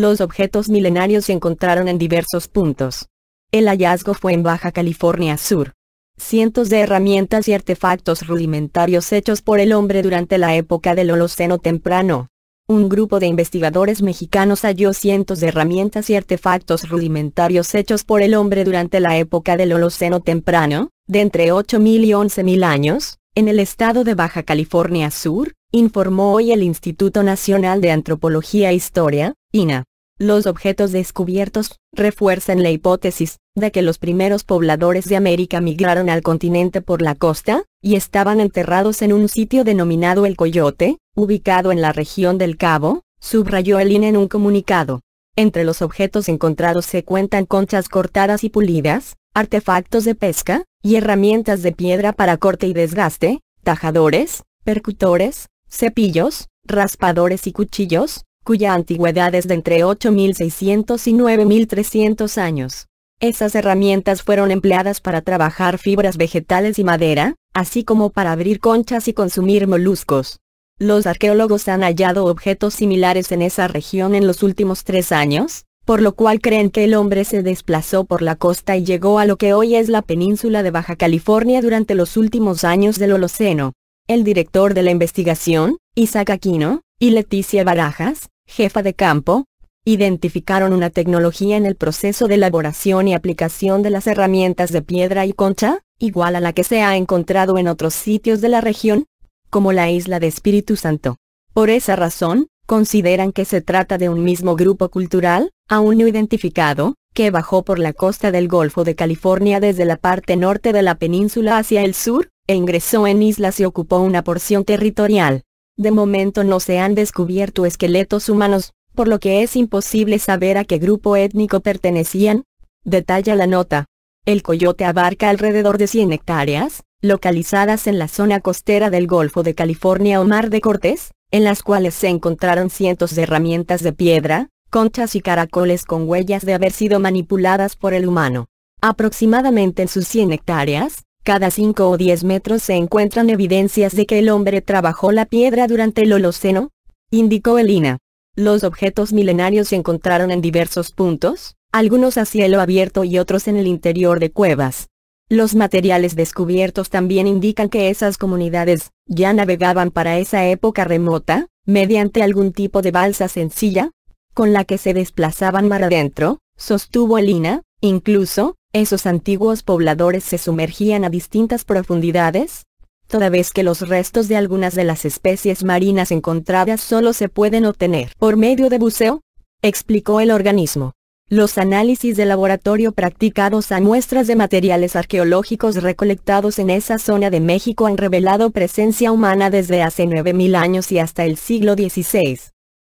Los objetos milenarios se encontraron en diversos puntos. El hallazgo fue en Baja California Sur. Cientos de herramientas y artefactos rudimentarios hechos por el hombre durante la época del Holoceno temprano. Un grupo de investigadores mexicanos halló cientos de herramientas y artefactos rudimentarios hechos por el hombre durante la época del Holoceno temprano, de entre 8.000 y 11.000 años, en el estado de Baja California Sur, informó hoy el Instituto Nacional de Antropología e Historia, INA. Los objetos descubiertos refuerzan la hipótesis de que los primeros pobladores de América migraron al continente por la costa, y estaban enterrados en un sitio denominado El Coyote, ubicado en la región del Cabo, subrayó el e en un comunicado. Entre los objetos encontrados se cuentan conchas cortadas y pulidas, artefactos de pesca, y herramientas de piedra para corte y desgaste, tajadores, percutores, cepillos, raspadores y cuchillos, cuya antigüedad es de entre 8.600 y 9.300 años. Esas herramientas fueron empleadas para trabajar fibras vegetales y madera, así como para abrir conchas y consumir moluscos. Los arqueólogos han hallado objetos similares en esa región en los últimos tres años, por lo cual creen que el hombre se desplazó por la costa y llegó a lo que hoy es la península de Baja California durante los últimos años del Holoceno. El director de la investigación, Isaac Aquino, y Leticia Barajas, jefa de campo, identificaron una tecnología en el proceso de elaboración y aplicación de las herramientas de piedra y concha, igual a la que se ha encontrado en otros sitios de la región, como la isla de Espíritu Santo. Por esa razón, consideran que se trata de un mismo grupo cultural, aún no identificado, que bajó por la costa del Golfo de California desde la parte norte de la península hacia el sur, e ingresó en islas y ocupó una porción territorial de momento no se han descubierto esqueletos humanos, por lo que es imposible saber a qué grupo étnico pertenecían. Detalla la nota. El coyote abarca alrededor de 100 hectáreas, localizadas en la zona costera del Golfo de California o Mar de Cortés, en las cuales se encontraron cientos de herramientas de piedra, conchas y caracoles con huellas de haber sido manipuladas por el humano. Aproximadamente en sus 100 hectáreas, cada 5 o 10 metros se encuentran evidencias de que el hombre trabajó la piedra durante el Holoceno, indicó Elina. Los objetos milenarios se encontraron en diversos puntos, algunos a cielo abierto y otros en el interior de cuevas. Los materiales descubiertos también indican que esas comunidades, ya navegaban para esa época remota, mediante algún tipo de balsa sencilla, con la que se desplazaban mar adentro, sostuvo Elina, incluso, esos antiguos pobladores se sumergían a distintas profundidades, toda vez que los restos de algunas de las especies marinas encontradas solo se pueden obtener por medio de buceo, explicó el organismo. Los análisis de laboratorio practicados a muestras de materiales arqueológicos recolectados en esa zona de México han revelado presencia humana desde hace 9.000 años y hasta el siglo XVI.